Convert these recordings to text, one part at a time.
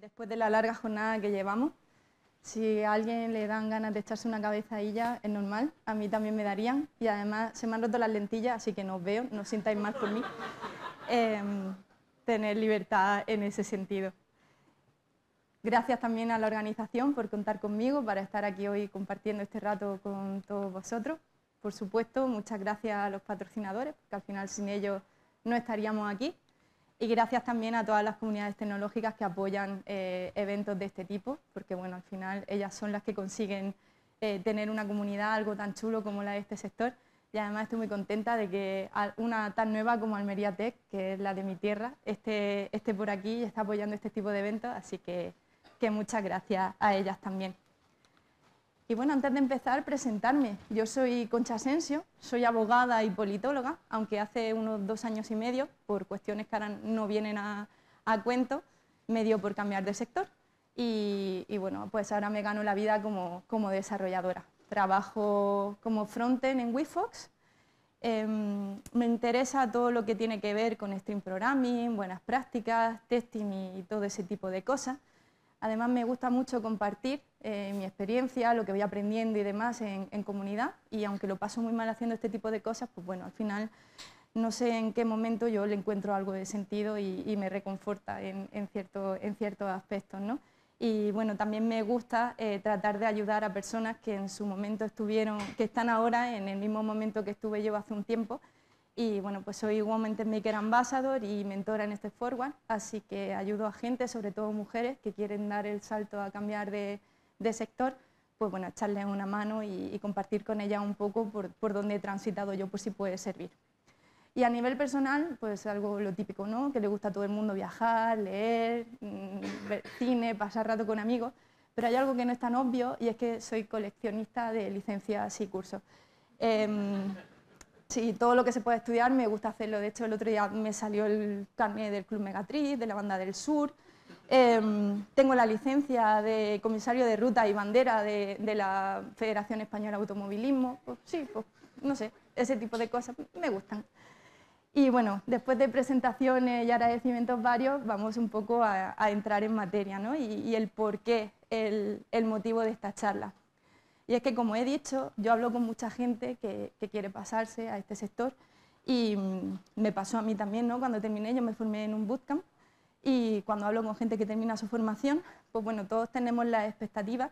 después de la larga jornada que llevamos. Si a alguien le dan ganas de echarse una cabeza a ella es normal. A mí también me darían. Y además se me han roto las lentillas, así que no os veo, no os sintáis mal por mí. Em, tener libertad en ese sentido. Gracias también a la organización por contar conmigo para estar aquí hoy compartiendo este rato con todos vosotros. Por supuesto, muchas gracias a los patrocinadores, porque al final sin ellos no estaríamos aquí. Y gracias también a todas las comunidades tecnológicas que apoyan eh, eventos de este tipo, porque bueno, al final ellas son las que consiguen eh, tener una comunidad, algo tan chulo como la de este sector. Y además estoy muy contenta de que una tan nueva como Almería Tech, que es la de mi tierra, esté, por aquí y está apoyando este tipo de eventos, así que muchas gracias a ellas también. Y bueno, antes de empezar, presentarme. Yo soy Concha Asensio, soy abogada y politóloga, aunque hace unos dos años y medio, por cuestiones que ahora no vienen a, cuento, me dio por cambiar de sector. Y, bueno, pues ahora me gano la vida como, desarrolladora. Trabajo como frontend en wifox em, me interesa todo lo que tiene que ver con stream programming, buenas prácticas, testing y todo ese tipo de cosas. Además, me gusta mucho compartir eh, mi experiencia, lo que voy aprendiendo y demás en, comunidad. Y aunque lo paso muy mal haciendo este tipo de cosas, pues bueno, al final no sé en qué momento yo le encuentro algo de sentido y, me reconforta en, cierto, en ciertos aspectos. ¿no? Y bueno, también me gusta eh, tratar de ayudar a personas que en su momento estuvieron, que están ahora en el mismo momento que estuve yo hace un tiempo. Y bueno, pues soy Women Maker Ambassador y mentora en este forward, así que ayudo a gente, sobre todo mujeres, que quieren dar el salto a cambiar de, de sector, pues bueno, echarle una mano y, compartir con ella un poco por, por dónde he transitado yo, por si puede servir. Y a nivel personal, pues algo lo típico, ¿no? Que le gusta a todo el mundo viajar, leer, mm, ver cine, pasar rato con amigos. Pero hay algo que no es tan obvio y es que soy coleccionista de licencias y cursos. Eh, sí, todo lo que se puede estudiar me gusta hacerlo. De hecho, el otro día me salió el carnet del Club Megatriz, de la Banda del Sur, Em, tengo la licencia de comisario de ruta y bandera de, la Federación Española de Automovilismo. Pues sí, pues, no sé, ese tipo de cosas me gustan. Y bueno, después de presentaciones y agradecimientos varios, vamos un poco a, entrar en materia ¿no? y, el por qué, el, motivo de esta charla. Y es que, como he dicho, yo hablo con mucha gente que, que quiere pasarse a este sector y mm, me pasó a mí también, ¿no? cuando terminé yo me formé en un bootcamp y cuando hablo con gente que termina su formación, pues bueno, todos tenemos la expectativa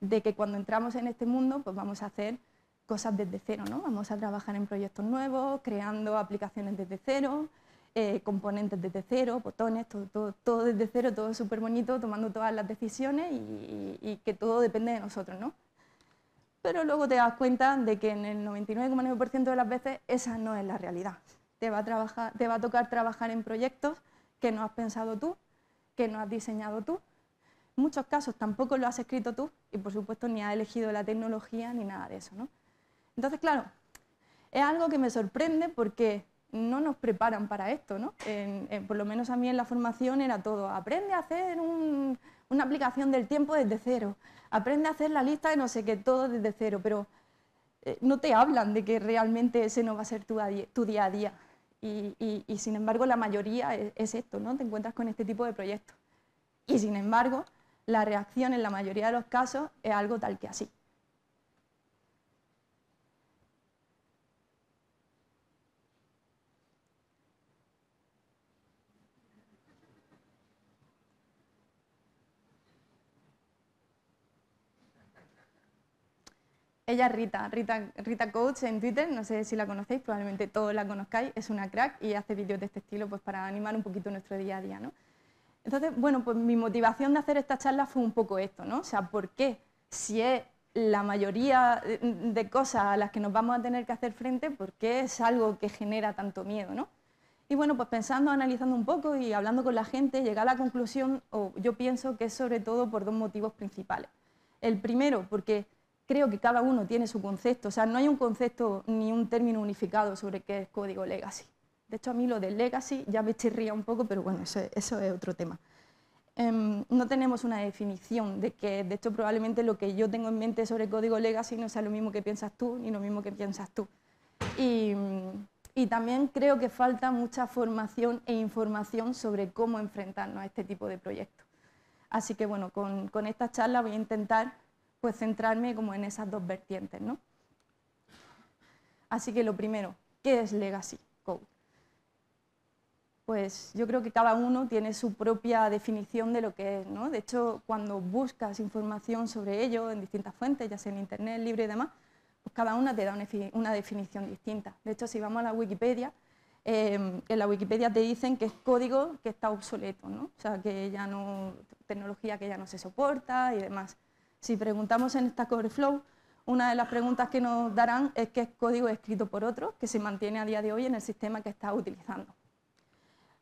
de que cuando entramos en este mundo, pues vamos a hacer cosas desde cero, ¿no? Vamos a trabajar en proyectos nuevos, creando aplicaciones desde cero, eh, componentes desde cero, botones, todo, desde cero, todo súper bonito, tomando todas las decisiones y, que todo depende de nosotros, ¿no? Pero luego te das cuenta de que en el 99,9% de las veces esa no es la realidad. te va a tocar trabajar en proyectos que no has pensado tú, que no has diseñado tú. En muchos casos tampoco lo has escrito tú y por supuesto ni has elegido la tecnología ni nada de eso. Entonces, claro, es algo que me sorprende porque no nos preparan para esto. ¿no? por lo menos a mí en la formación era todo, aprende a hacer una aplicación del tiempo desde cero, aprende a hacer la lista de no sé qué, todo desde cero, pero eh, no te hablan de que realmente ese no va a ser tu día a día. Y, sin embargo, la mayoría es, es, esto, ¿no? Te encuentras con este tipo de proyectos. Y sin embargo, la reacción en la mayoría de los casos es algo tal que así. Ella es Rita, Rita, Coach en Twitter, no sé si la conocéis, probablemente todos la conozcáis, es una crack y hace vídeos de este estilo pues para animar un poquito nuestro día a día, Entonces, bueno, pues mi motivación de hacer esta charla fue un poco esto, ¿no? O sea, ¿por qué si es la mayoría de cosas a las que nos vamos a tener que hacer frente, ¿por qué es algo que genera tanto miedo, Y bueno, pues pensando, analizando un poco y hablando con la gente, llega a la conclusión, o yo pienso que es sobre todo por dos motivos principales. El primero, porque creo que cada uno tiene su concepto, o sea, no hay un concepto ni un término unificado sobre qué es código legacy. De hecho, a mí lo de legacy ya me chirría un poco, pero bueno, eso, es otro tema. Em, no tenemos una definición de que, de hecho, probablemente lo que yo tengo en mente sobre código legacy no sea lo mismo que piensas tú ni lo mismo que piensas tú. Y, también creo que falta mucha formación e información sobre cómo enfrentarnos a este tipo de proyectos. Así que bueno, con, con esta charla voy a intentar pues centrarme como en esas dos vertientes, ¿no? Así que lo primero, ¿qué es Legacy Code? Pues yo creo que cada uno tiene su propia definición de lo que es, ¿no? De hecho, cuando buscas información sobre ello en distintas fuentes, ya sea en Internet, libre y demás, pues cada una te da una definición distinta. De hecho, si vamos a la Wikipedia, em, en la Wikipedia te dicen que es código que está obsoleto, ¿no? o sea, que ya no, tecnología que ya no se soporta y demás. Si preguntamos en esta Flow, una de las preguntas que nos darán es qué código escrito por otro que se mantiene a día de hoy en el sistema que está utilizando.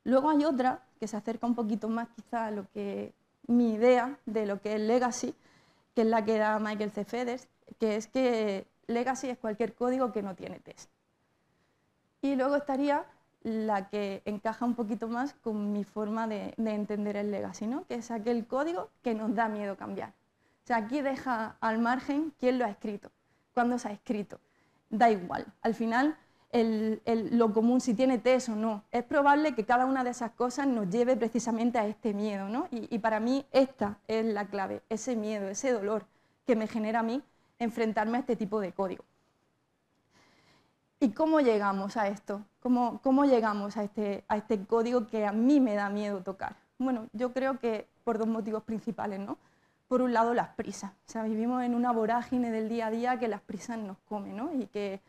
Luego hay otra que se acerca un poquito más quizá a lo que mi idea de lo que es legacy, que es la que da Michael C. Feders, que es que legacy es cualquier código que no tiene test. Y luego estaría la que encaja un poquito más con mi forma de, de entender el legacy, ¿no? que es aquel código que nos da miedo cambiar aquí deja al margen quién lo ha escrito, cuándo se ha escrito. Da igual. Al final, lo común, si tiene test o no, es probable que cada una de esas cosas nos lleve precisamente a este miedo. ¿no? Y, para mí esta es la clave, ese miedo, ese dolor que me genera a mí enfrentarme a este tipo de código. ¿Y cómo llegamos a esto? ¿Cómo, llegamos a este, a este código que a mí me da miedo tocar? Bueno, yo creo que por dos motivos principales, ¿no? por un lado, las prisas. O sea, vivimos en una vorágine del día a día que las prisas nos comen, ¿no? Y que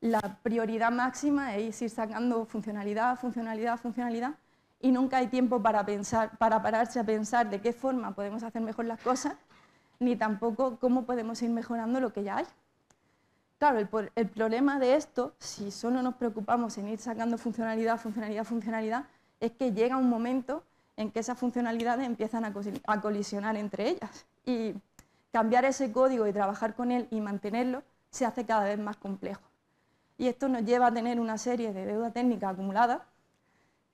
la prioridad máxima es ir sacando funcionalidad, funcionalidad, funcionalidad, y nunca hay tiempo para, pensar, para pararse a pensar de qué forma podemos hacer mejor las cosas, ni tampoco cómo podemos ir mejorando lo que ya hay. Claro, el, el problema de esto, si solo nos preocupamos en ir sacando funcionalidad, funcionalidad, funcionalidad, es que llega un momento en que esas funcionalidades empiezan a, colisionar entre ellas. Y cambiar ese código y trabajar con él y mantenerlo se hace cada vez más complejo. Y esto nos lleva a tener una serie de deuda técnica acumulada.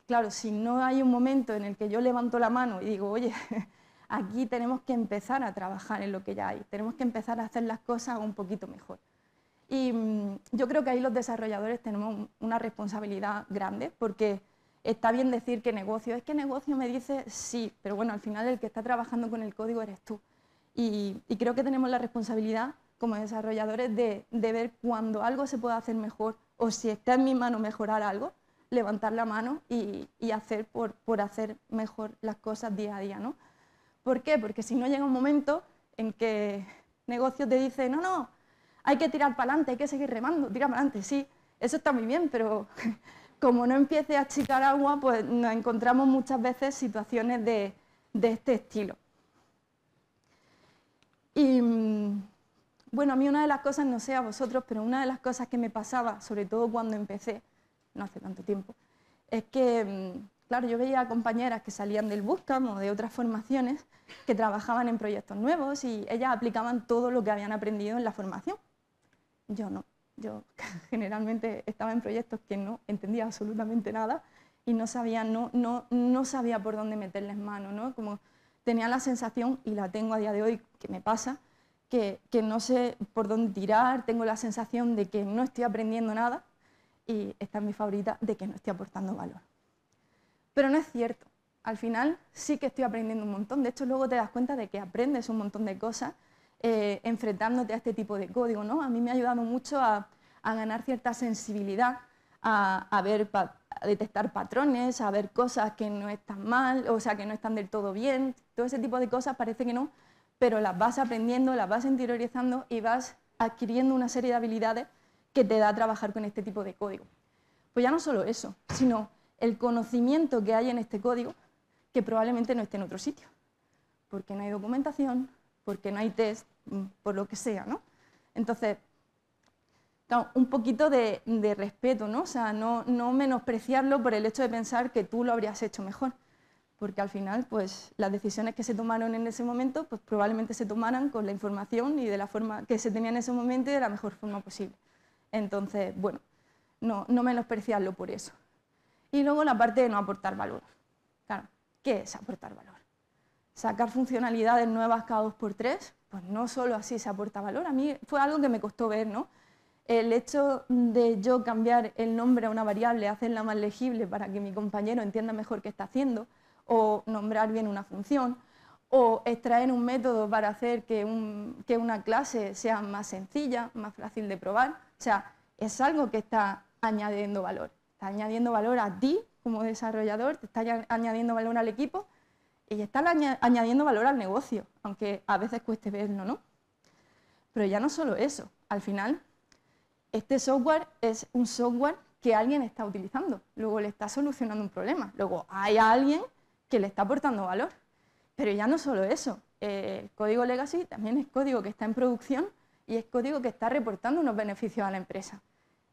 Claro, si no hay un momento en el que yo levanto la mano y digo, oye, aquí tenemos que empezar a trabajar en lo que ya hay, tenemos que empezar a hacer las cosas un poquito mejor. Y mm, yo creo que ahí los desarrolladores tenemos una responsabilidad grande porque está bien decir que negocio, es que negocio me dice sí, pero bueno, al final el que está trabajando con el código eres tú. Y, creo que tenemos la responsabilidad como desarrolladores de, ver cuando algo se puede hacer mejor o si está en mi mano mejorar algo, levantar la mano y, hacer por, hacer mejor las cosas día a día. ¿no? ¿Por qué? Porque si no llega un momento en que negocio te dice, no, no, hay que tirar para adelante, hay que seguir remando, tira para adelante, sí, eso está muy bien, pero como no empiece a achicar agua, pues nos encontramos muchas veces situaciones de, este estilo. Y mm, bueno, a mí una de las cosas, no sé a vosotros, pero una de las cosas que me pasaba, sobre todo cuando empecé, no hace tanto tiempo, es que, mm, claro, yo veía compañeras que salían del Buscam o de otras formaciones que trabajaban en proyectos nuevos y ellas aplicaban todo lo que habían aprendido en la formación. Yo no. Yo generalmente estaba en proyectos que no entendía absolutamente nada y no sabía, por dónde meterles mano, ¿no? Como tenía la sensación, y la tengo a día de hoy, que me pasa, que, que no sé por dónde tirar, tengo la sensación de que no estoy aprendiendo nada y esta es mi favorita, de que no estoy aportando valor. Pero no es cierto. Al final sí que estoy aprendiendo un montón. De hecho, luego te das cuenta de que aprendes un montón de cosas eh, enfrentándote a este tipo de código. ¿no? A mí me ha ayudado mucho a, ganar cierta sensibilidad, a, ver a detectar patrones, a ver cosas que no están mal, o sea, que no están del todo bien, todo ese tipo de cosas parece que no, pero las vas aprendiendo, las vas interiorizando y vas adquiriendo una serie de habilidades que te da trabajar con este tipo de código. Pues ya no solo eso, sino el conocimiento que hay en este código que probablemente no esté en otro sitio, porque no hay documentación, porque no hay test, mm, por lo que sea, ¿no? Entonces, un poquito de, respeto, ¿no? O sea, no, menospreciarlo por el hecho de pensar que tú lo habrías hecho mejor, porque al final, pues las decisiones que se tomaron en ese momento, pues probablemente se tomaran con la información y de la forma que se tenía en ese momento y de la mejor forma posible. Entonces, bueno, no, no menospreciarlo por eso. Y luego la parte de no aportar valor. Claro, ¿qué es aportar valor? sacar funcionalidades nuevas cada dos por tres, pues no solo así se aporta valor. A mí fue algo que me costó ver, ¿no? El hecho de yo cambiar el nombre a una variable, hacerla más legible para que mi compañero entienda mejor qué está haciendo, o nombrar bien una función, o extraer un método para hacer que, que una clase sea más sencilla, más fácil de probar. O sea, es algo que está añadiendo valor. Está añadiendo valor a ti como desarrollador, te está añadiendo valor al equipo y están añadiendo valor al negocio, aunque a veces cueste verlo, ¿no? Pero ya no solo eso, al final, este software es un software que alguien está utilizando, luego le está solucionando un problema, luego hay alguien que le está aportando valor. Pero ya no solo eso, el código legacy también es código que está en producción y es código que está reportando unos beneficios a la empresa.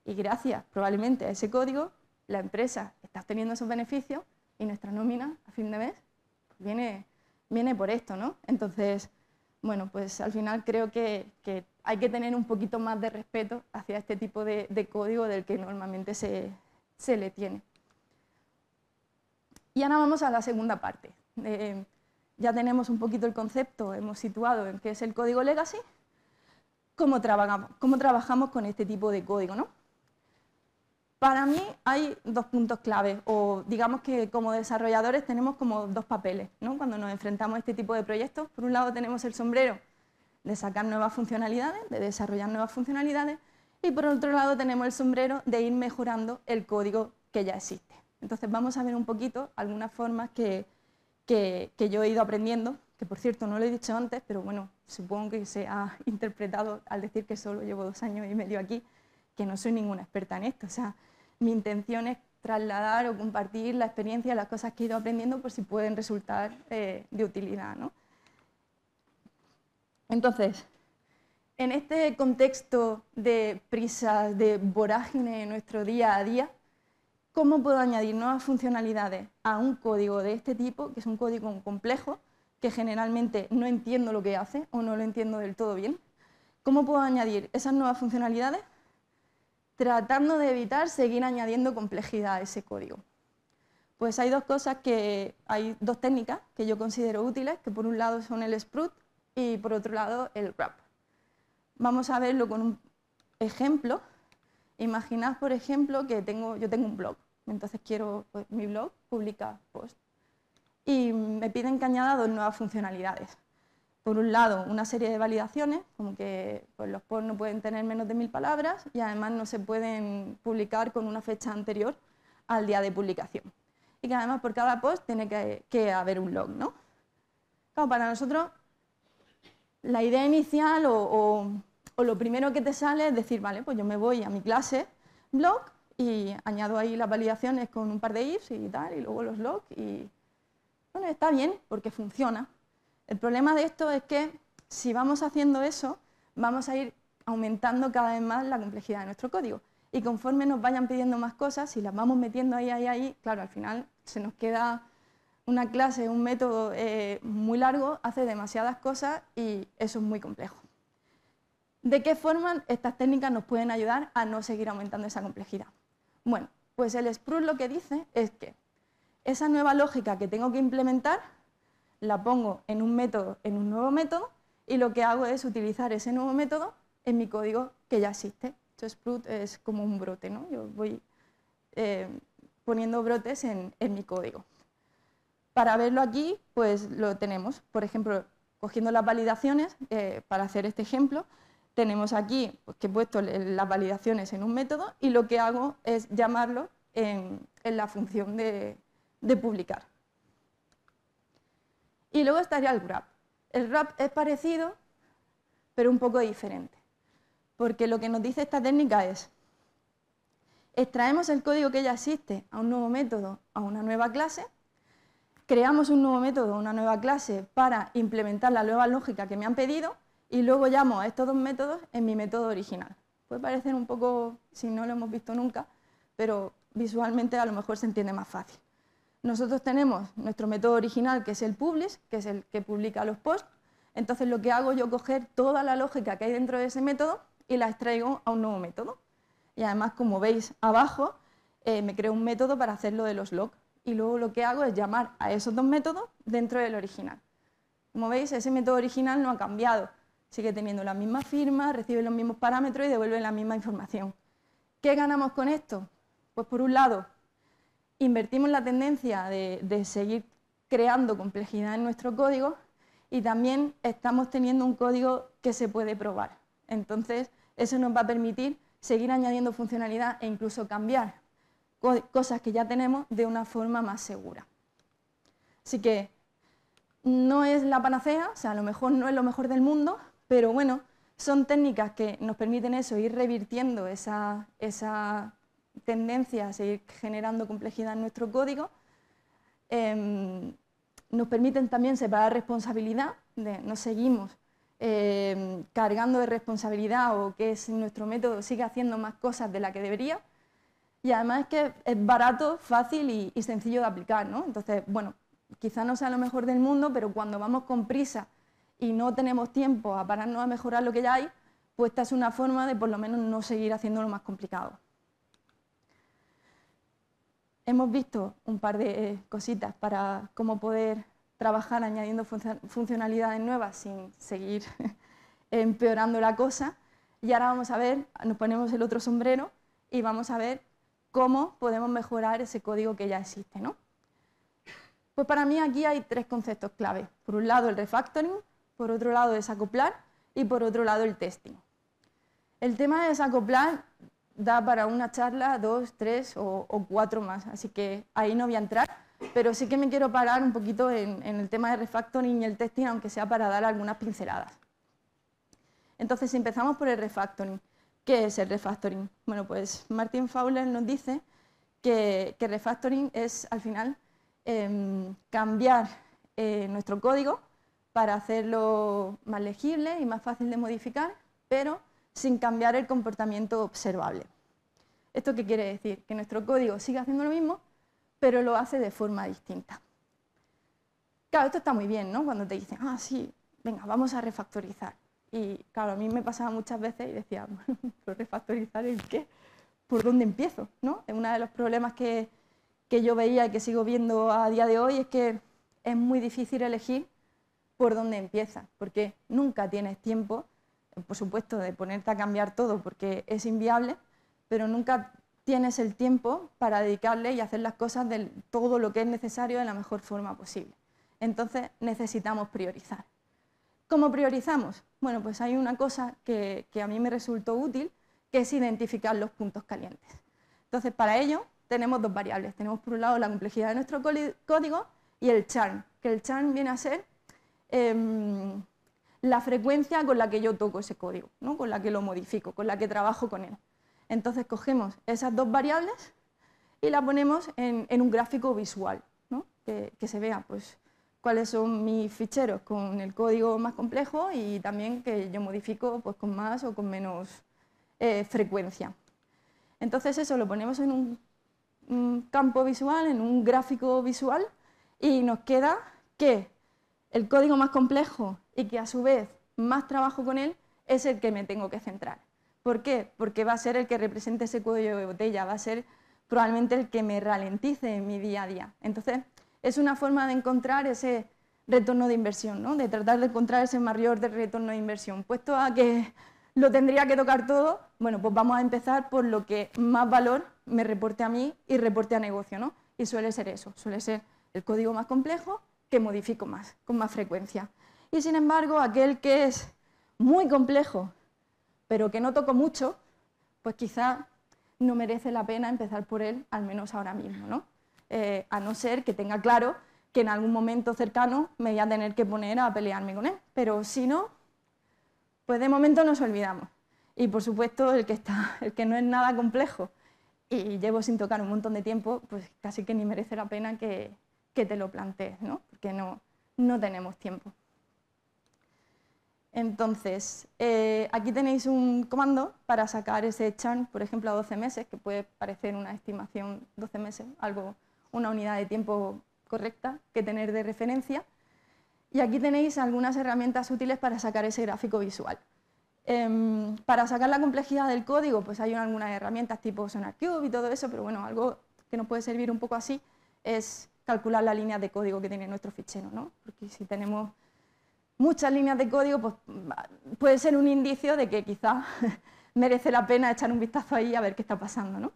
Y gracias probablemente a ese código, la empresa está obteniendo esos beneficios y nuestra nómina a fin de mes viene, viene por esto, ¿no? Entonces, bueno, pues al final creo que, hay que tener un poquito más de respeto hacia este tipo de, código del que normalmente se, le tiene. Y ahora vamos a la segunda parte. Eh, ya tenemos un poquito el concepto, hemos situado en qué es el código legacy, cómo, trabajamos cómo trabajamos con este tipo de código, ¿no? Para mí hay dos puntos clave, o digamos que como desarrolladores tenemos como dos papeles, ¿no? Cuando nos enfrentamos a este tipo de proyectos, por un lado tenemos el sombrero de sacar nuevas funcionalidades, de desarrollar nuevas funcionalidades, y por otro lado tenemos el sombrero de ir mejorando el código que ya existe. Entonces vamos a ver un poquito algunas formas que, que, que yo he ido aprendiendo, que por cierto no lo he dicho antes, pero bueno, supongo que se ha interpretado al decir que solo llevo dos años y medio aquí, que no soy ninguna experta en esto. O sea, mi intención es trasladar o compartir la experiencia, las cosas que he ido aprendiendo por si pueden resultar eh, de utilidad. ¿no? Entonces, en este contexto de prisas, de vorágine en nuestro día a día, ¿cómo puedo añadir nuevas funcionalidades a un código de este tipo, que es un código complejo, que generalmente no entiendo lo que hace o no lo entiendo del todo bien? ¿Cómo puedo añadir esas nuevas funcionalidades tratando de evitar seguir añadiendo complejidad a ese código. Pues hay dos cosas que, hay dos técnicas que yo considero útiles, que por un lado son el Sprout y por otro lado el Wrap. Vamos a verlo con un ejemplo. Imaginad, por ejemplo, que tengo, yo tengo un blog, entonces quiero, pues, mi blog publica post y me piden que añada dos nuevas funcionalidades por un lado, una serie de validaciones, como que pues, los posts no pueden tener menos de mil palabras y además no se pueden publicar con una fecha anterior al día de publicación. Y que además por cada post tiene que, haber un log, ¿no? para nosotros la idea inicial o, lo primero que te sale es decir, vale, pues yo me voy a mi clase blog y añado ahí las validaciones con un par de ifs y tal, y luego los logs y... Bueno, está bien porque funciona, el problema de esto es que si vamos haciendo eso, vamos a ir aumentando cada vez más la complejidad de nuestro código. Y conforme nos vayan pidiendo más cosas, si las vamos metiendo ahí, ahí, ahí, claro, al final se nos queda una clase, un método eh, muy largo, hace demasiadas cosas y eso es muy complejo. ¿De qué forma estas técnicas nos pueden ayudar a no seguir aumentando esa complejidad? Bueno, pues el Spruce lo que dice es que esa nueva lógica que tengo que implementar la pongo en un método, en un nuevo método, y lo que hago es utilizar ese nuevo método en mi código que ya existe. Entonces, es como un brote, ¿no? Yo voy eh, poniendo brotes en, mi código. Para verlo aquí, pues lo tenemos. Por ejemplo, cogiendo las validaciones, eh, para hacer este ejemplo, tenemos aquí pues, que he puesto las validaciones en un método y lo que hago es llamarlo en, la función de publicar. Y luego estaría el rap. El rap es parecido, pero un poco diferente. Porque lo que nos dice esta técnica es, extraemos el código que ya existe a un nuevo método, a una nueva clase, creamos un nuevo método, una nueva clase para implementar la nueva lógica que me han pedido y luego llamo a estos dos métodos en mi método original. Puede parecer un poco, si no lo hemos visto nunca, pero visualmente a lo mejor se entiende más fácil. Nosotros tenemos nuestro método original, que es el publish, que es el que publica los posts. Entonces lo que hago yo coger toda la lógica que hay dentro de ese método y la extraigo a un nuevo método. Y además, como veis abajo, eh, me creo un método para hacerlo de los logs. Y luego lo que hago es llamar a esos dos métodos dentro del original. Como veis, ese método original no ha cambiado. Sigue teniendo la misma firma, recibe los mismos parámetros y devuelve la misma información. ¿Qué ganamos con esto? Pues por un lado, invertimos la tendencia de, seguir creando complejidad en nuestro código y también estamos teniendo un código que se puede probar. Entonces, eso nos va a permitir seguir añadiendo funcionalidad e incluso cambiar cosas que ya tenemos de una forma más segura. Así que no es la panacea, o sea, a lo mejor no es lo mejor del mundo, pero bueno, son técnicas que nos permiten eso, ir revirtiendo esa tendencia a seguir generando complejidad en nuestro código, em, nos permiten también separar responsabilidad, de, nos seguimos em, cargando de responsabilidad o que es, nuestro método sigue haciendo más cosas de la que debería. Y además es que es barato, fácil y, sencillo de aplicar. Entonces, bueno, quizá no sea lo mejor del mundo, pero cuando vamos con prisa y no tenemos tiempo a pararnos a mejorar lo que ya hay, pues esta es una forma de por lo menos no seguir haciendo lo más complicado. Hemos visto un par de eh, cositas para cómo poder trabajar añadiendo funcionalidades nuevas sin seguir empeorando la cosa. Y ahora vamos a ver, nos ponemos el otro sombrero y vamos a ver cómo podemos mejorar ese código que ya existe. ¿no? Pues para mí aquí hay tres conceptos claves, Por un lado el refactoring, por otro lado desacoplar y por otro lado el testing. El tema de desacoplar da para una charla, dos, tres o, cuatro más. Así que ahí no voy a entrar, pero sí que me quiero parar un poquito en, el tema de refactoring y el testing, aunque sea para dar algunas pinceladas. Entonces, empezamos por el refactoring. ¿Qué es el refactoring? Bueno, pues Martin Fowler nos dice que, refactoring es, al final, em, cambiar eh, nuestro código para hacerlo más legible y más fácil de modificar, pero sin cambiar el comportamiento observable. ¿Esto qué quiere decir? Que nuestro código sigue haciendo lo mismo, pero lo hace de forma distinta. Claro, esto está muy bien, ¿no? Cuando te dicen, ah, sí, venga, vamos a refactorizar. Y claro, a mí me pasaba muchas veces y decía, bueno, refactorizar el qué? ¿Por dónde empiezo? ¿No? Uno de los problemas que, que yo veía y que sigo viendo a día de hoy es que es muy difícil elegir por dónde empieza, porque nunca tienes tiempo por supuesto, de ponerte a cambiar todo porque es inviable, pero nunca tienes el tiempo para dedicarle y hacer las cosas de todo lo que es necesario de la mejor forma posible. Entonces necesitamos priorizar. ¿Cómo priorizamos? Bueno, pues hay una cosa que, a mí me resultó útil, que es identificar los puntos calientes. Entonces, para ello tenemos dos variables. Tenemos por un lado la complejidad de nuestro código y el charm, que el charm viene a ser em, la frecuencia con la que yo toco ese código, ¿no? con la que lo modifico, con la que trabajo con él. Entonces cogemos esas dos variables y las ponemos en, un gráfico visual, que, se vea pues, cuáles son mis ficheros con el código más complejo y también que yo modifico pues, con más o con menos eh, frecuencia. Entonces eso lo ponemos en un campo visual, en un gráfico visual y nos queda que el código más complejo y que a su vez más trabajo con él, es el que me tengo que centrar. ¿Por qué? Porque va a ser el que represente ese cuello de botella, va a ser probablemente el que me ralentice en mi día a día. Entonces, es una forma de encontrar ese retorno de inversión, ¿no? de tratar de encontrar ese mayor de retorno de inversión. Puesto a que lo tendría que tocar todo, bueno, pues vamos a empezar por lo que más valor me reporte a mí y reporte a negocio, ¿no? Y suele ser eso, suele ser el código más complejo que modifico más, con más frecuencia. Y sin embargo, aquel que es muy complejo, pero que no toco mucho, pues quizá no merece la pena empezar por él, al menos ahora mismo, ¿no? Eh, a no ser que tenga claro que en algún momento cercano me voy a tener que poner a pelearme con él. Pero si no, pues de momento nos olvidamos. Y por supuesto, el que, está, el que no es nada complejo y llevo sin tocar un montón de tiempo, pues casi que ni merece la pena que, que te lo plantees, ¿no? Porque no, no tenemos tiempo. Entonces, eh, aquí tenéis un comando para sacar ese churn, por ejemplo, a 12 meses, que puede parecer una estimación 12 meses, algo, una unidad de tiempo correcta que tener de referencia. Y aquí tenéis algunas herramientas útiles para sacar ese gráfico visual. Em, para sacar la complejidad del código, pues hay algunas herramientas tipo SonarCube y todo eso, pero bueno, algo que nos puede servir un poco así es calcular la línea de código que tiene nuestro fichero, ¿no? Porque si tenemos muchas líneas de código, pues mm, puede ser un indicio de que quizás merece la pena echar un vistazo ahí a ver qué está pasando. ¿no?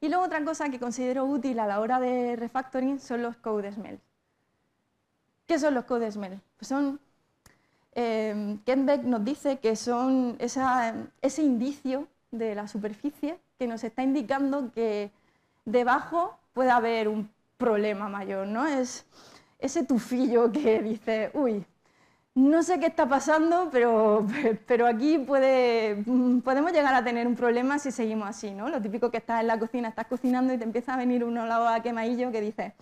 Y luego otra cosa que considero útil a la hora de refactoring son los code smells. ¿Qué son los code smells? Pues son, eh, nos dice que son ese indicio de la superficie que nos está indicando que debajo puede haber un problema mayor, ¿no? Es, ese tufillo que dice, uy, no sé qué está pasando, pero, pero aquí puede, podemos llegar a tener un problema si seguimos así, ¿no? Lo típico que estás en la cocina, estás cocinando y te empieza a venir un olor a quemadillo que dice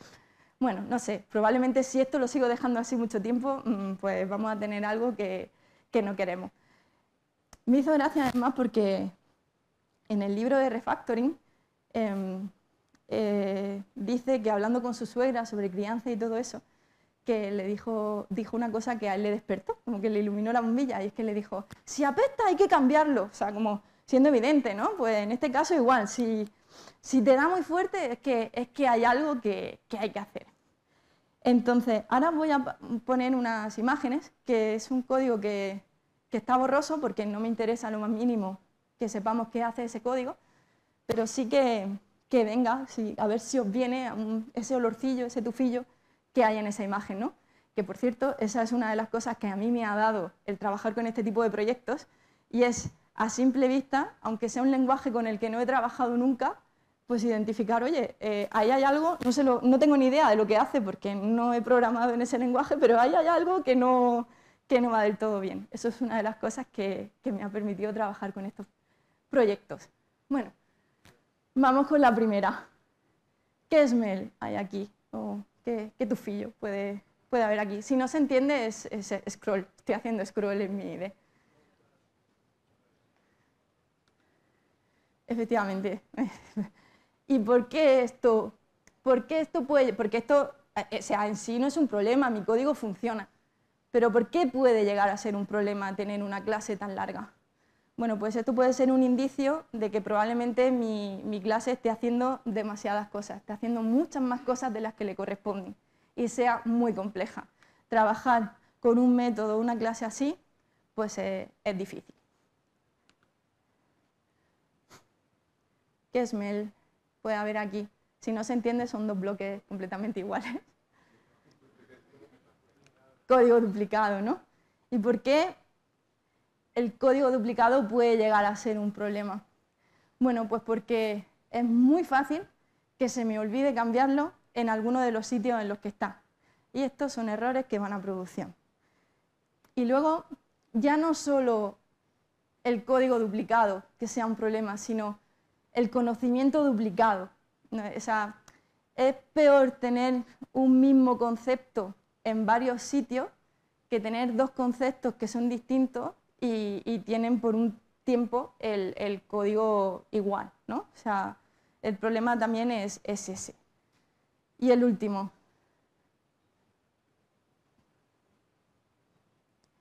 bueno, no sé, probablemente si esto lo sigo dejando así mucho tiempo, mm, pues vamos a tener algo que, no queremos. Me hizo gracia además porque en el libro de Refactoring, em, eh, dice que hablando con su suegra sobre crianza y todo eso, que le dijo, dijo una cosa que a él le despertó, como que le iluminó la bombilla, y es que le dijo, si apesta hay que cambiarlo, o sea, como siendo evidente, ¿no? Pues en este caso igual, si, si te da muy fuerte es que, es que hay algo que, hay que hacer. Entonces, ahora voy a poner unas imágenes, que es un código que, que está borroso porque no me interesa lo más mínimo que sepamos qué hace ese código, pero sí que, que venga, si, a ver si os viene um, ese olorcillo, ese tufillo que hay en esa imagen, ¿no? Que por cierto, esa es una de las cosas que a mí me ha dado el trabajar con este tipo de proyectos y es a simple vista, aunque sea un lenguaje con el que no he trabajado nunca, pues identificar, oye, eh, ahí hay algo, no, sé no tengo ni idea de lo que hace porque no he programado en ese lenguaje, pero ahí hay algo que no, que no va del todo bien. Eso es una de las cosas que, que me ha permitido trabajar con estos proyectos. Bueno, Vamos con la primera. ¿Qué smell hay aquí? ¿O qué, qué tufillo puede, puede haber aquí? Si no se entiende, es, scroll. Estoy haciendo scroll en mi ID. Efectivamente. ¿Y por qué esto? ¿Por qué esto puede...? Porque esto, eh, sea, en sí no es un problema, mi código funciona. Pero ¿por qué puede llegar a ser un problema tener una clase tan larga? Bueno, pues esto puede ser un indicio de que probablemente mi, clase esté haciendo demasiadas cosas, esté haciendo muchas más cosas de las que le corresponden y sea muy compleja. Trabajar con un método, una clase así, pues eh, es difícil. ¿Qué es smell puede haber aquí? Si no se entiende, son dos bloques completamente iguales. Código duplicado, ¿no? ¿Y por qué el código duplicado puede llegar a ser un problema. Bueno, pues porque es muy fácil que se me olvide cambiarlo en alguno de los sitios en los que está. Y estos son errores que van a producción. Y luego, ya no solo el código duplicado que sea un problema, sino el conocimiento duplicado. es peor tener un mismo concepto en varios sitios que tener dos conceptos que son distintos y, tienen por un tiempo el, código igual, ¿no? O sea, el problema también es, ese. Y el último.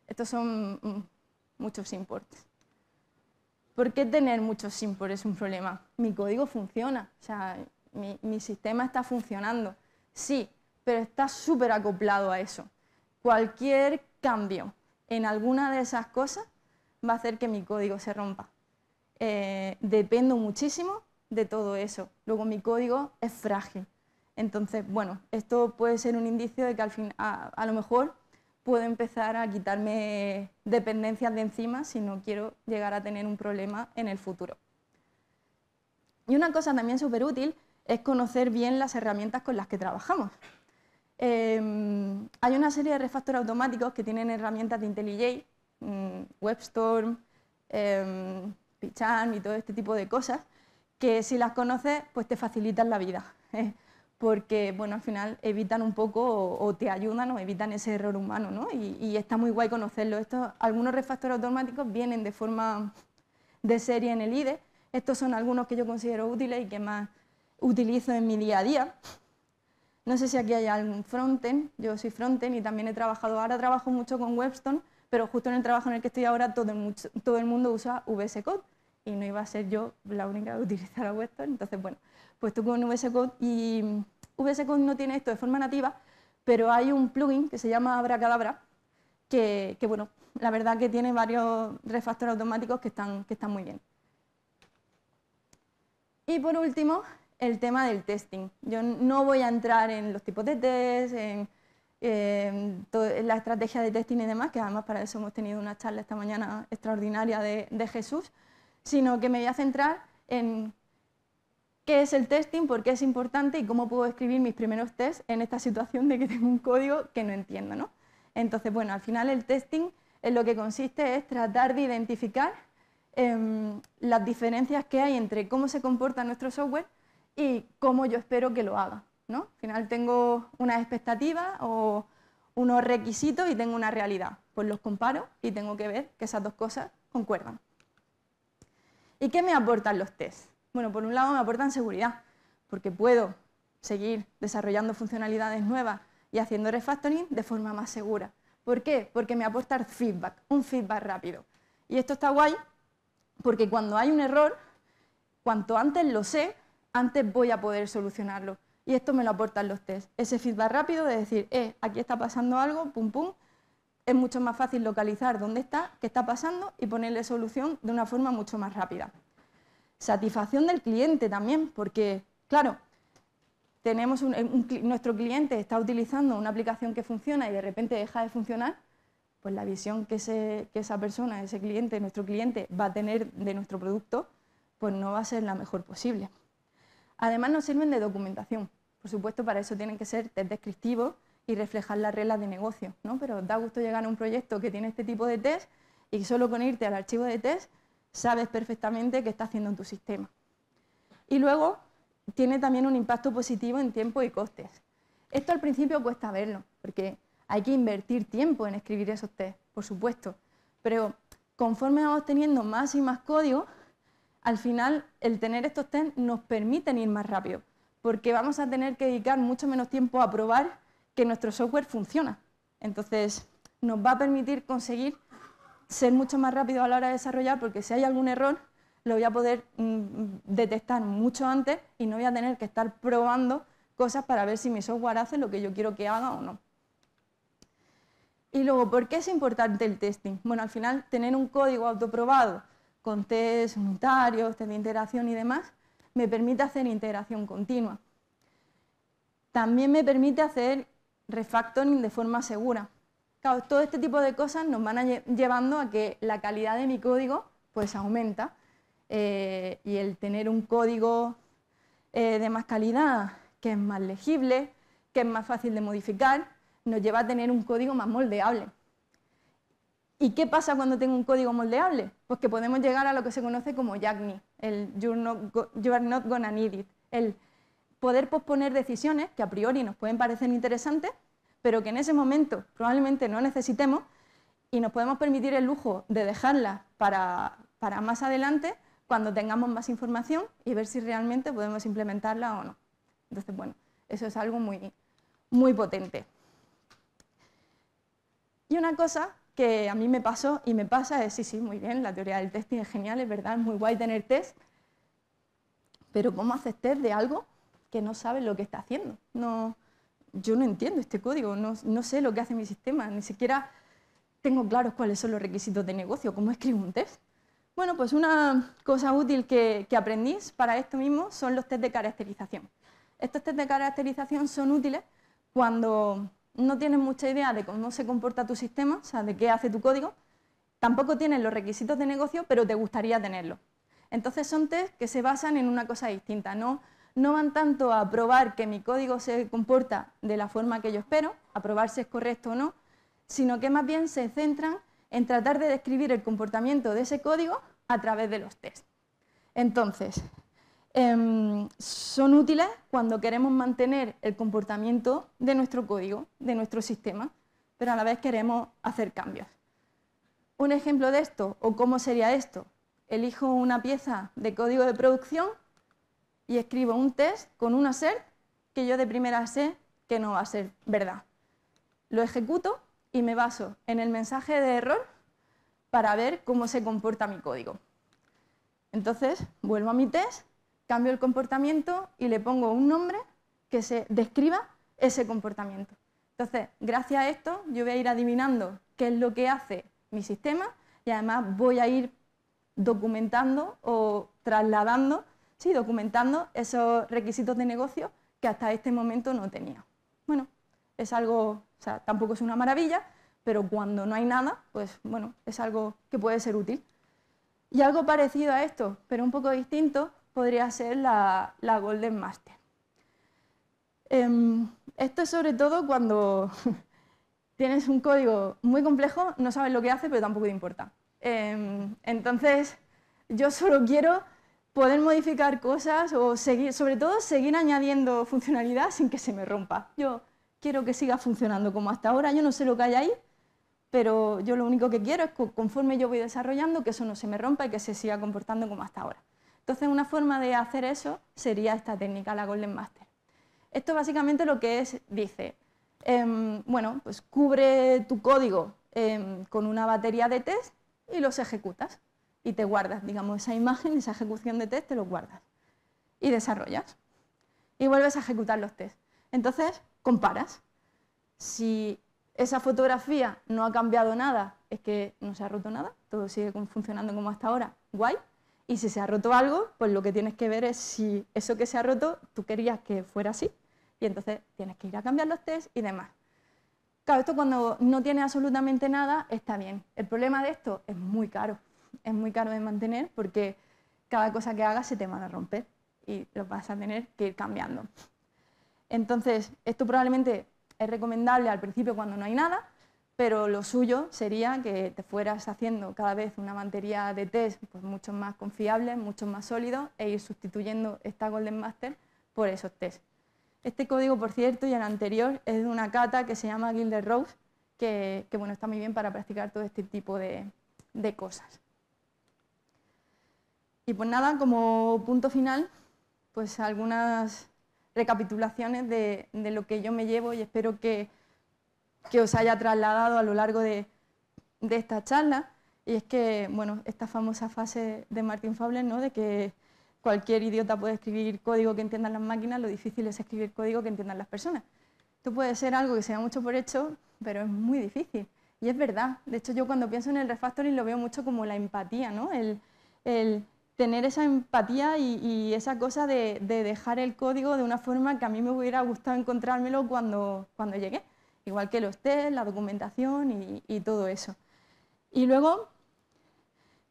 Estos son mm, muchos imports. ¿Por qué tener muchos imports es un problema? Mi código funciona, mi sistema está funcionando. Sí, pero está súper acoplado a eso. Cualquier cambio en alguna de esas cosas va a hacer que mi código se rompa. Eh, dependo muchísimo de todo eso. Luego mi código es frágil. Entonces, bueno, esto puede ser un indicio de que al fin, a, a lo mejor puedo empezar a quitarme dependencias de encima si no quiero llegar a tener un problema en el futuro. Y una cosa también súper útil es conocer bien las herramientas con las que trabajamos. Em, hay una serie de refactores automáticos que tienen herramientas de IntelliJ, mm, WebStorm, eh, em, Picharm y todo este tipo de cosas, que si las conoces, pues te facilitan la vida. ¿eh? porque, bueno, al final evitan un poco o, te ayudan o evitan ese error humano, ¿no? Y, está muy guay conocerlo. Estos, algunos refactores automáticos vienen de forma de serie en el IDE. Estos son algunos que yo considero útiles y que más utilizo en mi día a día. No sé si aquí hay algún frontend, yo soy frontend y también he trabajado, ahora trabajo mucho con Webstone, pero justo en el trabajo en el que estoy ahora todo el, mundo usa VS Code y no iba a ser yo la única que utilizara Webstone, entonces bueno, pues tú con VS Code y VS Code no tiene esto de forma nativa, pero hay un plugin que se llama Abracadabra, que, que bueno, la verdad que tiene varios refactores automáticos que están muy bien. Y por último, el tema del testing. Yo no voy a entrar en los tipos de test, em, en, la estrategia de testing y demás, que además para eso hemos tenido una charla esta mañana extraordinaria de, Jesús, sino que me voy a centrar en qué es el testing, por qué es importante y cómo puedo escribir mis primeros tests en esta situación de que tengo un código que no entiendo. Entonces, bueno, al final el testing en lo que consiste es tratar de identificar em, las diferencias que hay entre cómo se comporta nuestro software y cómo yo espero que lo haga. Al final tengo una expectativa o unos requisitos y tengo una realidad. Pues los comparo y tengo que ver que esas dos cosas concuerdan. ¿Y qué me aportan los tests? Bueno, por un lado me aportan seguridad, porque puedo seguir desarrollando funcionalidades nuevas y haciendo refactoring de forma más segura. ¿Por qué? Porque me aportan feedback, un feedback rápido. Y esto está guay porque cuando hay un error, cuanto antes lo sé, antes voy a poder solucionarlo. Y esto me lo aportan los test. Ese feedback rápido de decir, eh, aquí está pasando algo, pum, pum. Es mucho más fácil localizar dónde está, qué está pasando y ponerle solución de una forma mucho más rápida. Satisfacción del cliente también, porque, claro, tenemos nuestro cliente está utilizando una aplicación que funciona y de repente deja de funcionar, pues la visión que, que esa persona, ese cliente, nuestro cliente, va a tener de nuestro producto, pues no va a ser la mejor posible. Además, nos sirven de documentación. Por supuesto, para eso tienen que ser test descriptivos y reflejar las reglas de negocio, ¿no? Pero da gusto llegar a un proyecto que tiene este tipo de test y que solo con irte al archivo de test sabes perfectamente qué está haciendo en tu sistema. Y luego tiene también un impacto positivo en tiempo y costes. Esto al principio cuesta verlo, porque hay que invertir tiempo en escribir esos test, por supuesto, pero conforme vamos teniendo más y más código, al final el tener estos tests nos permiten ir más rápido, porque vamos a tener que dedicar mucho menos tiempo a probar que nuestro software funciona. Entonces, nos va a permitir conseguir ser mucho más rápido a la hora de desarrollar, porque si hay algún error, lo voy a poder mm, detectar mucho antes y no voy a tener que estar probando cosas para ver si mi software hace lo que yo quiero que haga o no. Y luego, ¿por qué es importante el testing? Bueno, al final, tener un código autoprobado con test unitarios, test de integración y demás, me permite hacer integración continua. También me permite hacer refactoring de forma segura. todo este tipo de cosas nos van llevando a que la calidad de mi código pues aumenta eh, y el tener un código eh, de más calidad, que es más legible, que es más fácil de modificar, nos lleva a tener un código más moldeable. ¿Y qué pasa cuando tengo un código moldeable? Pues que podemos llegar a lo que se conoce como YACNI, el You're not, you not gonna need it, el poder posponer decisiones que a priori nos pueden parecer interesantes, pero que en ese momento probablemente no necesitemos y nos podemos permitir el lujo de dejarlas para, para más adelante cuando tengamos más información y ver si realmente podemos implementarla o no. Entonces, bueno, eso es algo muy, muy potente. Y una cosa que a mí me pasó y me pasa es, sí, sí, muy bien, la teoría del testing es genial, es verdad, es muy guay tener test, pero ¿cómo haces test de algo que no sabes lo que está haciendo? No, yo no entiendo este código, no, sé lo que hace mi sistema, ni siquiera tengo claros cuáles son los requisitos de negocio, cómo escribo un test. Bueno, pues una cosa útil que, que aprendí para esto mismo son los test de caracterización. Estos test de caracterización son útiles cuando no tienes mucha idea de cómo se comporta tu sistema, o sea, de qué hace tu código, tampoco tienes los requisitos de negocio, pero te gustaría tenerlos. Entonces son test que se basan en una cosa distinta, no, no van tanto a probar que mi código se comporta de la forma que yo espero, a probar si es correcto o no, sino que más bien se centran en tratar de describir el comportamiento de ese código a través de los tests. Entonces, Em, son útiles cuando queremos mantener el comportamiento de nuestro código, de nuestro sistema, pero a la vez queremos hacer cambios. Un ejemplo de esto, o cómo sería esto, elijo una pieza de código de producción y escribo un test con un assert que yo de primera sé que no va a ser verdad. Lo ejecuto y me baso en el mensaje de error para ver cómo se comporta mi código. Entonces, vuelvo a mi test cambio el comportamiento y le pongo un nombre que se describa ese comportamiento. Entonces, gracias a esto, yo voy a ir adivinando qué es lo que hace mi sistema y además voy a ir documentando o trasladando, sí, documentando esos requisitos de negocio que hasta este momento no tenía. Bueno, es algo, o sea, tampoco es una maravilla, pero cuando no hay nada, pues bueno, es algo que puede ser útil. Y algo parecido a esto, pero un poco distinto, podría ser la, Golden Master. Em, esto es sobre todo cuando tienes un código muy complejo, no sabes lo que hace, pero tampoco te importa. Em, entonces, yo solo quiero poder modificar cosas o seguir, sobre todo seguir añadiendo funcionalidad sin que se me rompa. Yo quiero que siga funcionando como hasta ahora, yo no sé lo que hay ahí, pero yo lo único que quiero es que conforme yo voy desarrollando, que eso no se me rompa y que se siga comportando como hasta ahora. Entonces, una forma de hacer eso sería esta técnica, la Golden Master. Esto básicamente lo que es, dice, em, bueno, pues cubre tu código em, con una batería de test y los ejecutas. Y te guardas, digamos, esa imagen, esa ejecución de test, te lo guardas. Y desarrollas. Y vuelves a ejecutar los tests. Entonces, comparas. Si esa fotografía no ha cambiado nada, es que no se ha roto nada, todo sigue funcionando como hasta ahora, guay y si se ha roto algo, pues lo que tienes que ver es si eso que se ha roto tú querías que fuera así. Y entonces tienes que ir a cambiar los test y demás. Claro, esto cuando no tiene absolutamente nada está bien. El problema de esto es muy caro. Es muy caro de mantener porque cada cosa que hagas se te van a romper y lo vas a tener que ir cambiando. Entonces, esto probablemente es recomendable al principio cuando no hay nada, pero lo suyo sería que te fueras haciendo cada vez una batería de test pues, mucho más confiable, mucho más sólido e ir sustituyendo esta Golden Master por esos test. Este código, por cierto, y el anterior es de una cata que se llama Gilded Rose, que, bueno, está muy bien para practicar todo este tipo de, cosas. Y pues nada, como punto final, pues algunas recapitulaciones de lo que yo me llevo y espero que, que os haya trasladado a lo largo de, esta charla. Y es que, bueno, esta famosa fase de Martin Fowler, ¿no? De que cualquier idiota puede escribir código que entiendan las máquinas, lo difícil es escribir código que entiendan las personas. Esto puede ser algo que se mucho por hecho, pero es muy difícil. Y es verdad. De hecho, yo cuando pienso en el refactoring lo veo mucho como la empatía, ¿no? El, tener esa empatía y, esa cosa de, dejar el código de una forma que a mí me hubiera gustado encontrármelo cuando, cuando llegué igual que los test, la documentación y, todo eso. Y luego,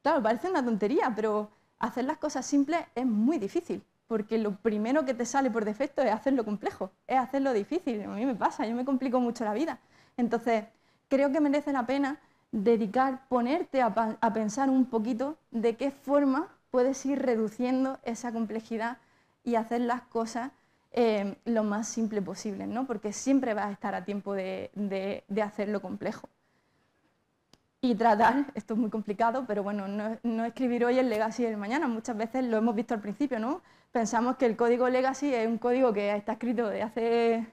claro, parece una tontería, pero hacer las cosas simples es muy difícil, porque lo primero que te sale por defecto es hacerlo complejo, es hacerlo difícil. A mí me pasa, yo me complico mucho la vida. Entonces, creo que merece la pena dedicar, ponerte a pensar un poquito de qué forma puedes ir reduciendo esa complejidad y hacer las cosas Em, lo más simple posible, ¿no? porque siempre vas a estar a tiempo de, de, hacer lo complejo. Y tratar, esto es muy complicado, pero bueno, no, escribir hoy el legacy del mañana, muchas veces lo hemos visto al principio, ¿no? Pensamos que el código legacy es un código que está escrito de hace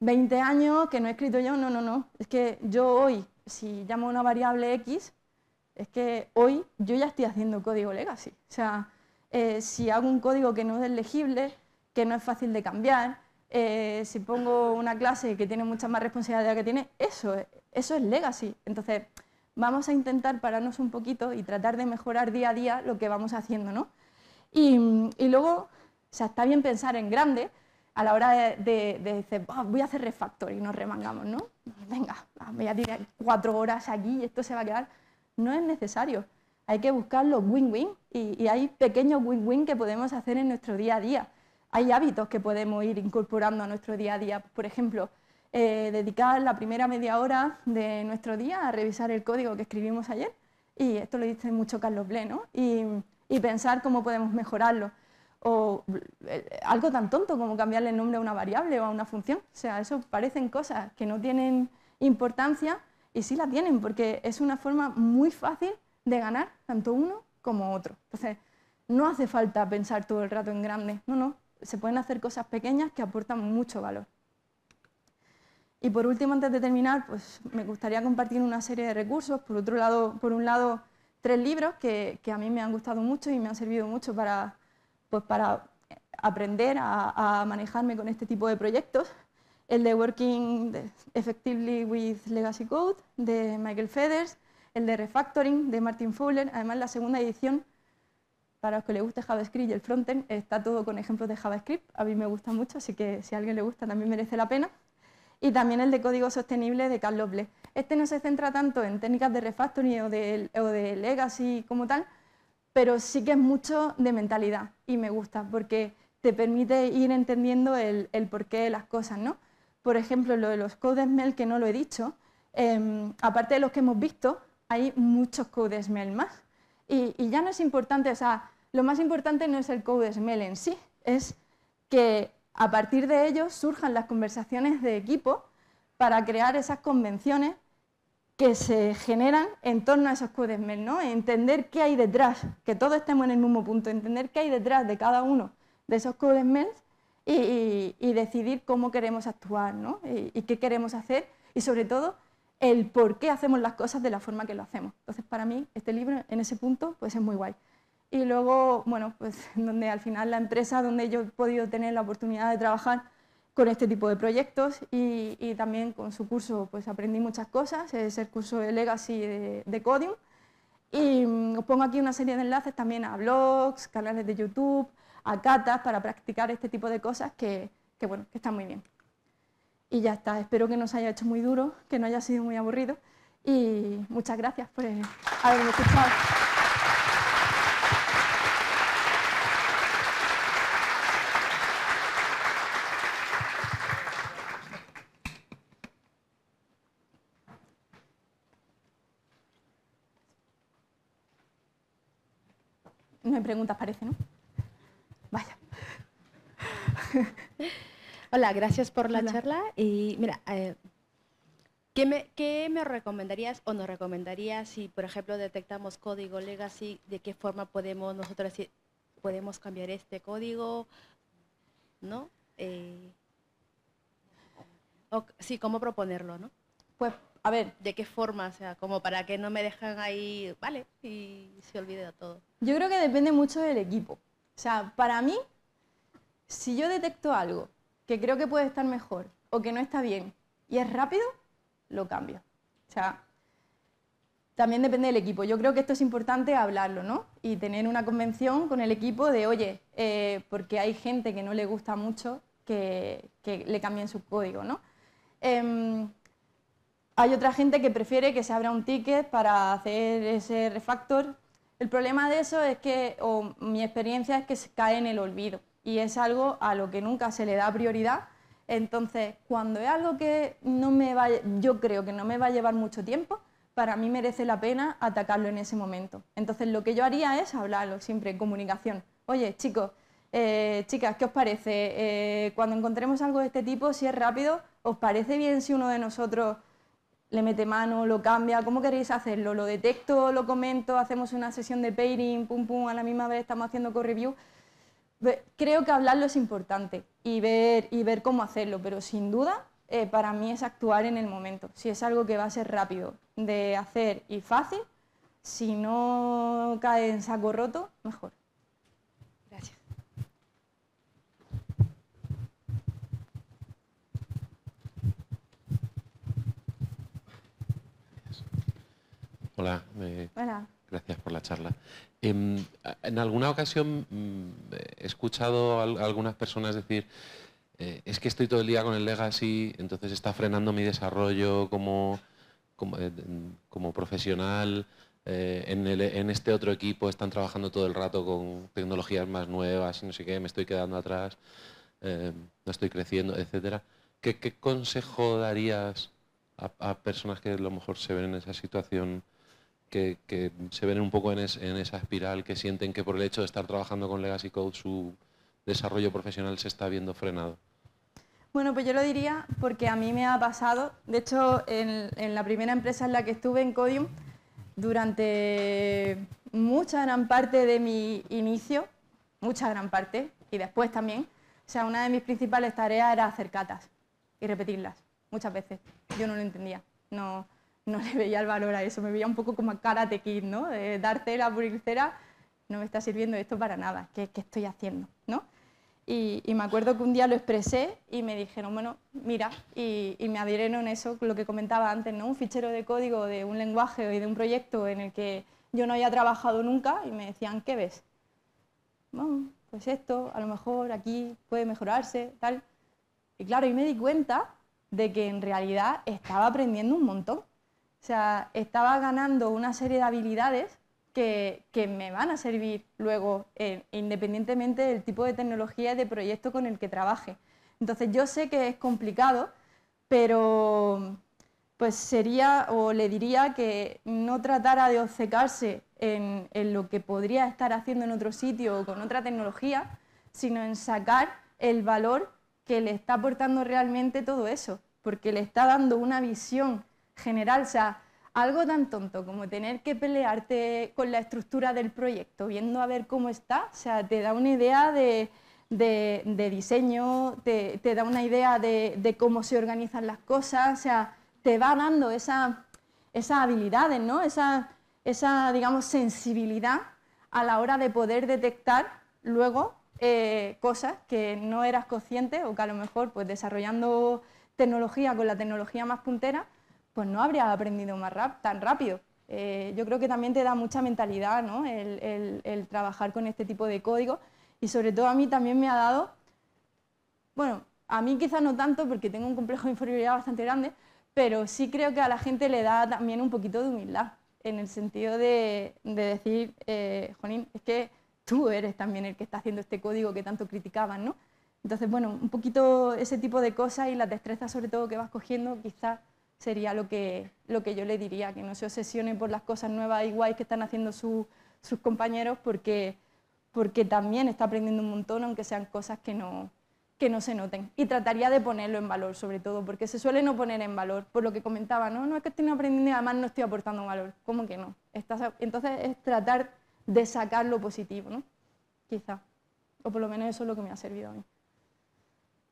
20 años, que no he escrito yo, no, no, no, es que yo hoy, si llamo una variable X, es que hoy yo ya estoy haciendo código legacy. O sea, eh, si hago un código que no es legible, que no es fácil de cambiar, eh, si pongo una clase que tiene mucha más responsabilidad de la que tiene, eso, eso es legacy. Entonces, vamos a intentar pararnos un poquito y tratar de mejorar día a día lo que vamos haciendo, ¿no? Y, luego, o está bien pensar en grande a la hora de, decir, voy a hacer refactor y nos remangamos, ¿no? Venga, voy a tirar cuatro horas aquí y esto se va a quedar. No es necesario. Hay que buscar los win-win y hay pequeños win-win que podemos hacer en nuestro día a día hay hábitos que podemos ir incorporando a nuestro día a día. Por ejemplo, eh, dedicar la primera media hora de nuestro día a revisar el código que escribimos ayer, y esto lo dice mucho Carlos Ble, ¿no? y, pensar cómo podemos mejorarlo. O eh, algo tan tonto como cambiarle el nombre a una variable o a una función. O sea, eso parecen cosas que no tienen importancia y sí la tienen, porque es una forma muy fácil de ganar tanto uno como otro. Entonces, no hace falta pensar todo el rato en grande, no, no, se pueden hacer cosas pequeñas que aportan mucho valor. Y por último, antes de terminar, pues me gustaría compartir una serie de recursos. Por, otro lado, por un lado, tres libros que, a mí me han gustado mucho y me han servido mucho para, pues, para aprender a, a manejarme con este tipo de proyectos. El de Working Effectively with Legacy Code, de Michael feathers el de Refactoring, de Martin Fowler, además la segunda edición para los que les guste JavaScript y el frontend, está todo con ejemplos de JavaScript. A mí me gusta mucho, así que si a alguien le gusta también merece la pena. Y también el de código sostenible de Carlos Ble. Este no se centra tanto en técnicas de refactoring o de, legacy como tal, pero sí que es mucho de mentalidad y me gusta porque te permite ir entendiendo el, porqué de las cosas, ¿no? Por ejemplo, lo de los codes mail, e que no lo he dicho, em, aparte de los que hemos visto, hay muchos codes mail e más. Y, y, ya no es importante, o sea, lo más importante no es el code smell en sí, es que a partir de ello surjan las conversaciones de equipo para crear esas convenciones que se generan en torno a esos code smell, ¿no? entender qué hay detrás, que todos estemos en el mismo punto, entender qué hay detrás de cada uno de esos code smells y, y, decidir cómo queremos actuar y, y qué queremos hacer y sobre todo el por qué hacemos las cosas de la forma que lo hacemos. Entonces, para mí, este libro en ese punto pues es muy guay. Y luego, bueno, pues donde al final la empresa donde yo he podido tener la oportunidad de trabajar con este tipo de proyectos y, también con su curso pues aprendí muchas cosas, es el curso de Legacy de, de Codium. Y mm, os pongo aquí una serie de enlaces también a blogs, canales de YouTube, a catas para practicar este tipo de cosas que, bueno, que están muy bien. Y ya está, espero que no haya hecho muy duro, que no haya sido muy aburrido y muchas gracias por haberme escuchado. me preguntas, parece, ¿no? Vaya. Hola, gracias por la charla. Y mira, eh, ¿qué, me, recomendarías o nos recomendarías si, por ejemplo, detectamos código legacy? ¿De qué forma podemos nosotros podemos cambiar este código? ¿No? Eh, sí, ¿cómo proponerlo? ¿no? Pues a ver. ¿De qué forma? O sea, como para que no me dejan ahí, vale, y se olvide de todo. Yo creo que depende mucho del equipo. O sea, para mí, si yo detecto algo que creo que puede estar mejor o que no está bien y es rápido, lo cambio. O sea, también depende del equipo. Yo creo que esto es importante hablarlo, ¿no? Y tener una convención con el equipo de, oye, eh, porque hay gente que no le gusta mucho que, le cambien su código, ¿no? Em, hay otra gente que prefiere que se abra un ticket para hacer ese refactor. El problema de eso es que, o mi experiencia es que se cae en el olvido y es algo a lo que nunca se le da prioridad. Entonces, cuando es algo que no me va, yo creo que no me va a llevar mucho tiempo, para mí merece la pena atacarlo en ese momento. Entonces, lo que yo haría es hablarlo siempre, en comunicación. Oye, chicos, eh, chicas, ¿qué os parece? Eh, cuando encontremos algo de este tipo, si es rápido, ¿os parece bien si uno de nosotros le mete mano, lo cambia, ¿cómo queréis hacerlo? Lo detecto, lo comento, hacemos una sesión de pairing, pum pum, a la misma vez estamos haciendo co-review. Creo que hablarlo es importante y ver, y ver cómo hacerlo, pero sin duda eh, para mí es actuar en el momento. Si es algo que va a ser rápido de hacer y fácil, si no cae en saco roto, mejor. Hola. Gracias por la charla. Em, en, alguna ocasión mm, he escuchado a algunas personas decir, eh, es que estoy todo el día con el legacy, entonces está frenando mi desarrollo como, como, eh, profesional. Eh, en, este otro equipo están trabajando todo el rato con tecnologías más nuevas y no sé qué, me estoy quedando atrás, no estoy creciendo, etcétera. ¿Qué, consejo darías a, a personas que a lo mejor se ven en esa situación que, se ven un poco en, esa espiral, que sienten que por el hecho de estar trabajando con Legacy Code su desarrollo profesional se está viendo frenado? Bueno, pues yo lo diría porque a mí me ha pasado, de hecho en, en la primera empresa en la que estuve, en Codium, durante mucha gran parte de mi inicio, mucha gran parte, y después también, o sea, una de mis principales tareas era hacer catas y repetirlas, muchas veces. Yo no lo entendía. No, no le veía el valor a eso, me veía un poco como a Karate Kid, ¿no? De dar cera, ir cera, no me está sirviendo esto para nada, ¿qué, estoy haciendo? ¿no? Y, me acuerdo que un día lo expresé y me dijeron, bueno, mira, y, y me adhirieron eso, lo que comentaba antes, ¿no? Un fichero de código de un lenguaje y de un proyecto en el que yo no había trabajado nunca y me decían, ¿qué ves? Bueno, pues esto, a lo mejor aquí puede mejorarse, tal. Y claro, y me di cuenta de que en realidad estaba aprendiendo un montón o sea, estaba ganando una serie de habilidades que, me van a servir luego, eh, independientemente del tipo de tecnología y de proyecto con el que trabaje. Entonces yo sé que es complicado, pero pues sería o le diría que no tratara de obcecarse en, en, lo que podría estar haciendo en otro sitio o con otra tecnología, sino en sacar el valor que le está aportando realmente todo eso, porque le está dando una visión general. O sea, algo tan tonto como tener que pelearte con la estructura del proyecto, viendo a ver cómo está, sea, te da una idea de, diseño, te, da una idea de, cómo se organizan las cosas, o sea, te va dando esas habilidades, ¿no? Esa, digamos, sensibilidad a la hora de poder detectar luego eh, cosas que no eras consciente o que a lo mejor, pues desarrollando tecnología con la tecnología más puntera, pues no habrías aprendido más rap tan rápido. Eh, yo creo que también te da mucha mentalidad ¿no? el, trabajar con este tipo de código y sobre todo a mí también me ha dado, bueno, a mí quizá no tanto porque tengo un complejo de inferioridad bastante grande, pero sí creo que a la gente le da también un poquito de humildad en el sentido de, decir, eh, Jonín, es que tú eres también el que está haciendo este código que tanto criticaban, ¿no? Entonces, bueno, un poquito ese tipo de cosas y las destrezas sobre todo que vas cogiendo quizás sería lo que, lo que yo le diría, que no se obsesione por las cosas nuevas y guays que están haciendo sus compañeros, porque, porque también está aprendiendo un montón, aunque sean cosas que no, que no se noten. Y trataría de ponerlo en valor, sobre todo, porque se suele no poner en valor, por lo que comentaba, no, no es que estoy aprendiendo y además no estoy aportando valor, ¿cómo que no? Estás, entonces es tratar de sacar lo positivo, ¿no? Quizá. O por lo menos eso es lo que me ha servido a mí.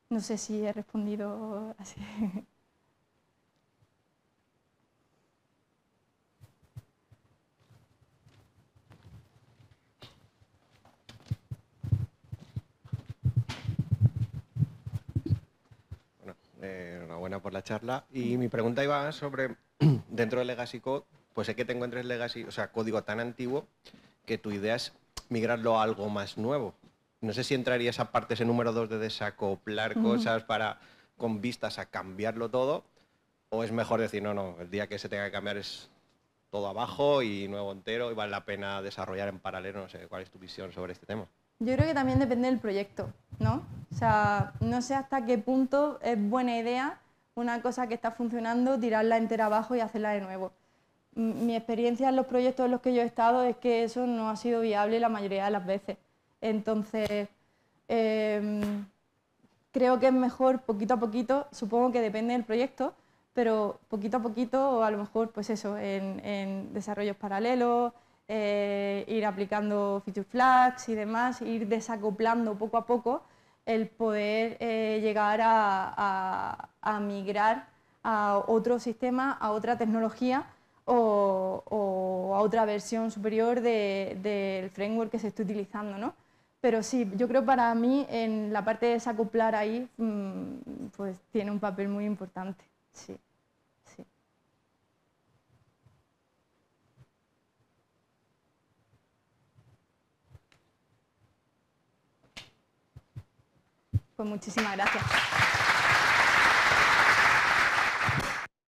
No sé si he respondido así. Eh, enhorabuena por la charla. Y mi pregunta iba sobre, dentro de Legacy Code, pues sé que te encuentres Legacy, o sea, código tan antiguo que tu idea es migrarlo a algo más nuevo. No sé si entrarías esa parte ese número 2 de desacoplar cosas para con vistas a cambiarlo todo, o es mejor decir, no, no, el día que se tenga que cambiar es todo abajo y nuevo entero y vale la pena desarrollar en paralelo, no sé, cuál es tu visión sobre este tema. Yo creo que también depende del proyecto, ¿no? sea, no sé hasta qué punto es buena idea una cosa que está funcionando, tirarla entera abajo y hacerla de nuevo. Mi experiencia en los proyectos en los que yo he estado es que eso no ha sido viable la mayoría de las veces. Entonces, em, creo que es mejor poquito a poquito, supongo que depende del proyecto, pero poquito a poquito o a lo mejor pues eso, en, desarrollos paralelos, eh, ir aplicando feature flags y demás, ir desacoplando poco a poco el poder eh, llegar a, migrar a otro sistema, a otra tecnología o, a otra versión superior del framework que se esté utilizando. Pero sí, yo creo para mí en la parte de desacoplar ahí, mm, pues tiene un papel muy importante. Sí. Pues muchísimas gracias.